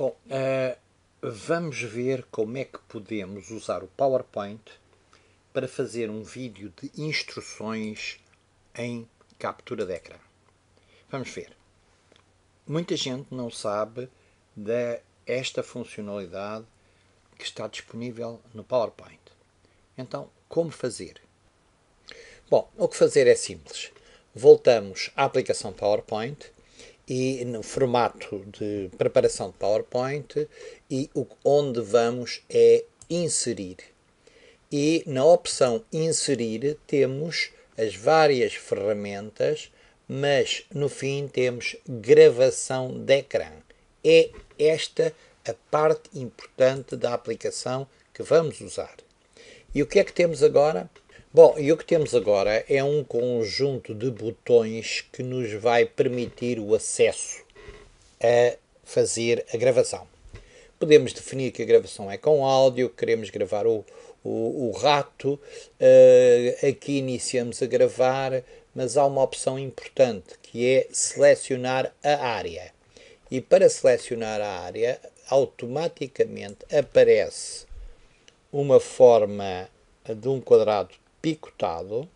Bom, eh, vamos ver como é que podemos usar o PowerPoint para fazer um vídeo de instruções em captura de ecrã. Vamos ver. Muita gente não sabe desta funcionalidade que está disponível no PowerPoint. Então, como fazer? Bom, o que fazer é simples. Voltamos à aplicação PowerPoint e no formato de preparação de PowerPoint e o, onde vamos é inserir. E na opção inserir temos as várias ferramentas, mas no fim temos gravação de ecrã. É esta a parte importante da aplicação que vamos usar. E o que é que temos agora? Bom, e o que temos agora é um conjunto de botões que nos vai permitir o acesso a fazer a gravação. Podemos definir que a gravação é com áudio, queremos gravar o, o, o rato, uh, aqui iniciamos a gravar, mas há uma opção importante que é selecionar a área. E para selecionar a área, automaticamente aparece uma forma de um quadrado picotado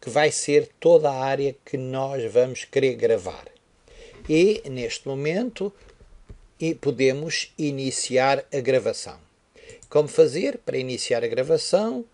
que vai ser toda a área que nós vamos querer gravar. E neste momento e podemos iniciar a gravação. Como fazer para iniciar a gravação?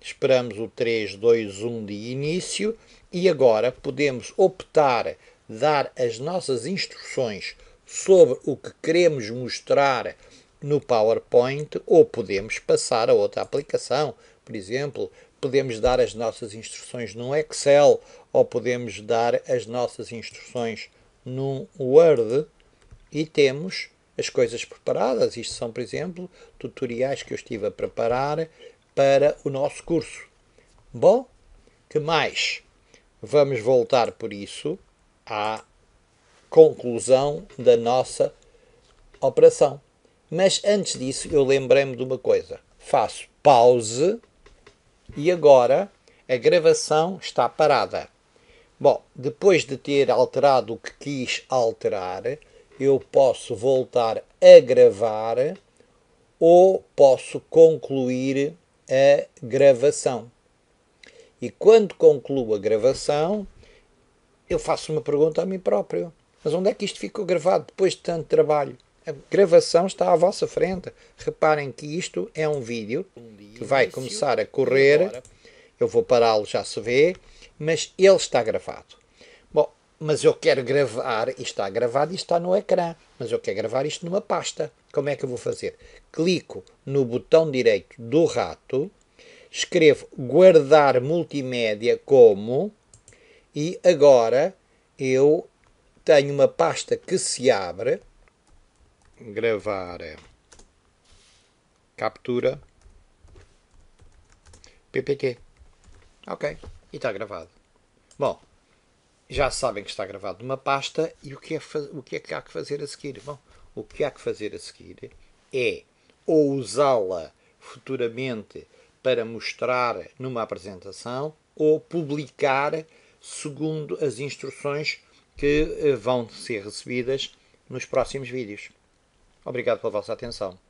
Esperamos o 3, 2, 1 de início e agora podemos optar dar as nossas instruções sobre o que queremos mostrar no PowerPoint ou podemos passar a outra aplicação, por exemplo, podemos dar as nossas instruções num Excel ou podemos dar as nossas instruções num Word e temos as coisas preparadas. Isto são, por exemplo, tutoriais que eu estive a preparar para o nosso curso. Bom, que mais? Vamos voltar por isso à conclusão da nossa operação. Mas antes disso, eu lembrei-me de uma coisa. Faço pause e agora a gravação está parada. Bom, depois de ter alterado o que quis alterar, eu posso voltar a gravar ou posso concluir a gravação. E quando concluo a gravação, eu faço uma pergunta a mim próprio: mas onde é que isto ficou gravado depois de tanto trabalho? a gravação está à vossa frente. Reparem que isto é um vídeo que vai começar a correr. Eu vou pará-lo, já se vê, mas ele está gravado. Bom, mas eu quero gravar, e está gravado e está no ecrã, mas eu quero gravar isto numa pasta. Como é que eu vou fazer? Clico no botão direito do rato, escrevo guardar multimédia como, e agora eu tenho uma pasta que se abre gravare é, captura ppt ok e está gravado bom já sabem que está gravado numa pasta e o que é, o que, é que há que fazer a seguir bom o que há que fazer a seguir é ou usá-la futuramente para mostrar numa apresentação ou publicar segundo as instruções que eh, vão ser recebidas nos próximos vídeos. Obrigado pela vossa atenção.